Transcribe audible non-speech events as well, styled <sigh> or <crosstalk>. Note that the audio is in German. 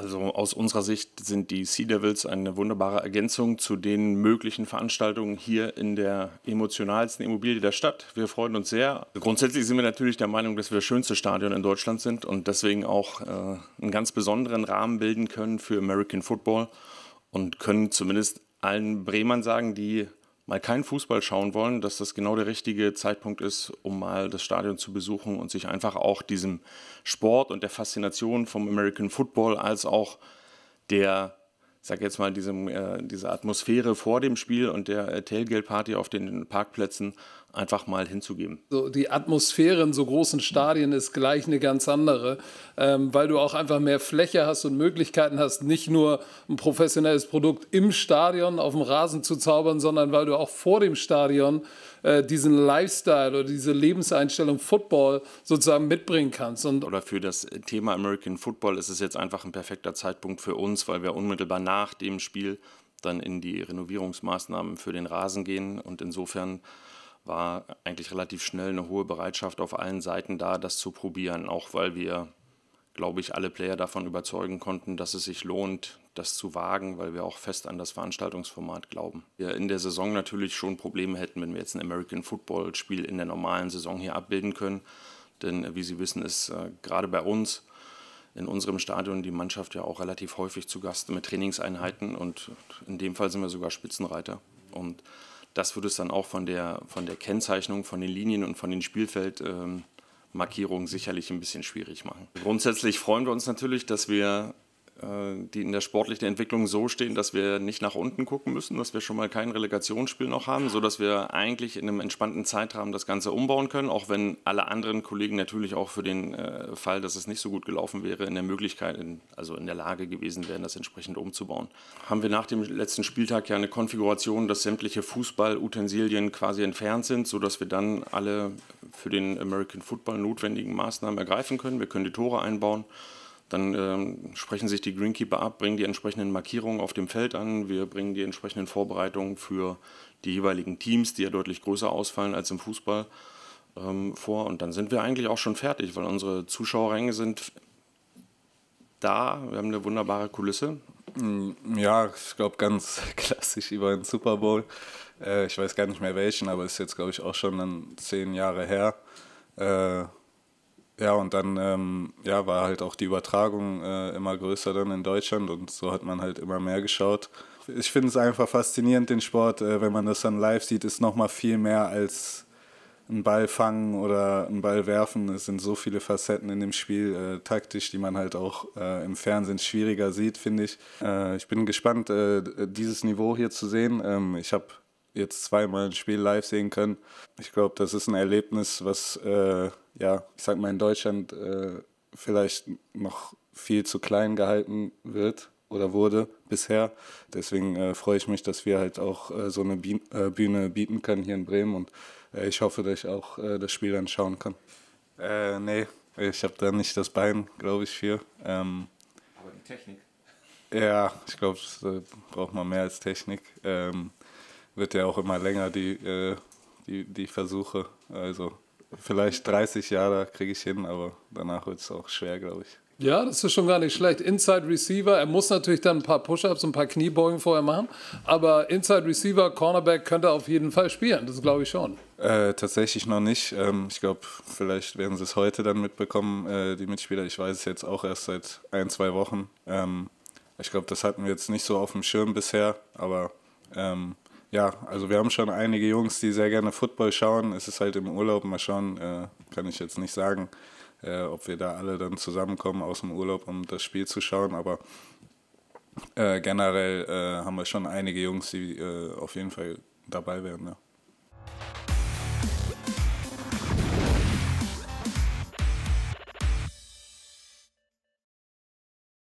Also aus unserer Sicht sind die Sea Devils eine wunderbare Ergänzung zu den möglichen Veranstaltungen hier in der emotionalsten Immobilie der Stadt. Wir freuen uns sehr. Grundsätzlich sind wir natürlich der Meinung, dass wir das schönste Stadion in Deutschland sind und deswegen auch äh, einen ganz besonderen Rahmen bilden können für American Football und können zumindest allen Bremern sagen, die mal keinen Fußball schauen wollen, dass das genau der richtige Zeitpunkt ist, um mal das Stadion zu besuchen und sich einfach auch diesem Sport und der Faszination vom American Football als auch der sage jetzt mal, diesem, äh, diese Atmosphäre vor dem Spiel und der äh, Tailgate-Party auf den Parkplätzen einfach mal hinzugeben. So, die Atmosphäre in so großen Stadien ist gleich eine ganz andere, ähm, weil du auch einfach mehr Fläche hast und Möglichkeiten hast, nicht nur ein professionelles Produkt im Stadion auf dem Rasen zu zaubern, sondern weil du auch vor dem Stadion äh, diesen Lifestyle oder diese Lebenseinstellung Football sozusagen mitbringen kannst. Und oder für das Thema American Football ist es jetzt einfach ein perfekter Zeitpunkt für uns, weil wir unmittelbar nach dem Spiel dann in die Renovierungsmaßnahmen für den Rasen gehen. Und insofern war eigentlich relativ schnell eine hohe Bereitschaft auf allen Seiten da, das zu probieren, auch weil wir, glaube ich, alle Player davon überzeugen konnten, dass es sich lohnt, das zu wagen, weil wir auch fest an das Veranstaltungsformat glauben. Wir in der Saison natürlich schon Probleme hätten, wenn wir jetzt ein American Football Spiel in der normalen Saison hier abbilden können, denn äh, wie Sie wissen, ist äh, gerade bei uns in unserem Stadion die Mannschaft ja auch relativ häufig zu Gast mit Trainingseinheiten und in dem Fall sind wir sogar Spitzenreiter. Und das würde es dann auch von der, von der Kennzeichnung, von den Linien und von den Spielfeldmarkierungen ähm, sicherlich ein bisschen schwierig machen. Grundsätzlich freuen wir uns natürlich, dass wir äh, die in der sportlichen Entwicklung so stehen, dass wir nicht nach unten gucken müssen, dass wir schon mal kein Relegationsspiel noch haben, sodass wir eigentlich in einem entspannten Zeitrahmen das Ganze umbauen können, auch wenn alle anderen Kollegen natürlich auch für den äh, Fall, dass es nicht so gut gelaufen wäre, in der Möglichkeit, also in der Lage gewesen wären, das entsprechend umzubauen. Haben wir nach dem letzten Spieltag ja eine Konfiguration, dass sämtliche Fußballutensilien quasi entfernt sind, sodass wir dann alle für den American Football notwendigen Maßnahmen ergreifen können. Wir können die Tore einbauen. Dann ähm, sprechen sich die Greenkeeper ab, bringen die entsprechenden Markierungen auf dem Feld an. Wir bringen die entsprechenden Vorbereitungen für die jeweiligen Teams, die ja deutlich größer ausfallen als im Fußball, ähm, vor. Und dann sind wir eigentlich auch schon fertig, weil unsere Zuschauerränge sind da. Wir haben eine wunderbare Kulisse. Mm, ja, ich glaube, ganz <laughs> klassisch über den Super Bowl. Äh, ich weiß gar nicht mehr welchen, aber ist jetzt, glaube ich, auch schon dann zehn Jahre her. Äh, ja, und dann ähm, ja, war halt auch die Übertragung äh, immer größer dann in Deutschland und so hat man halt immer mehr geschaut. Ich finde es einfach faszinierend, den Sport, äh, wenn man das dann live sieht, ist nochmal viel mehr als einen Ball fangen oder einen Ball werfen. Es sind so viele Facetten in dem Spiel, äh, taktisch, die man halt auch äh, im Fernsehen schwieriger sieht, finde ich. Äh, ich bin gespannt, äh, dieses Niveau hier zu sehen. Ähm, ich habe jetzt zweimal ein Spiel live sehen können. Ich glaube, das ist ein Erlebnis, was, äh, ja, ich sag mal, in Deutschland äh, vielleicht noch viel zu klein gehalten wird oder wurde bisher. Deswegen äh, freue ich mich, dass wir halt auch äh, so eine äh, Bühne bieten können hier in Bremen und äh, ich hoffe, dass ich auch das Spiel dann schauen kann. Äh, nee, ich habe da nicht das Bein, glaube ich, für. Ähm, Aber die Technik. Ja, ich glaube, braucht man mehr als Technik. Ähm, wird ja auch immer länger, die, äh, die, die Versuche. Also vielleicht 30 Jahre kriege ich hin, aber danach wird es auch schwer, glaube ich. Ja, das ist schon gar nicht schlecht. Inside Receiver, er muss natürlich dann ein paar Push-Ups und ein paar Kniebeugen vorher machen, aber Inside Receiver, Cornerback könnte er auf jeden Fall spielen, das glaube ich schon. Äh, tatsächlich noch nicht. Ähm, ich glaube, vielleicht werden sie es heute dann mitbekommen, äh, die Mitspieler. Ich weiß es jetzt auch erst seit ein, zwei Wochen. Ähm, ich glaube, das hatten wir jetzt nicht so auf dem Schirm bisher, aber ähm, ja, also wir haben schon einige Jungs, die sehr gerne Football schauen. Es ist halt im Urlaub, mal schauen, äh, kann ich jetzt nicht sagen, äh, ob wir da alle dann zusammenkommen aus dem Urlaub, um das Spiel zu schauen. Aber äh, generell äh, haben wir schon einige Jungs, die äh, auf jeden Fall dabei werden. Ja.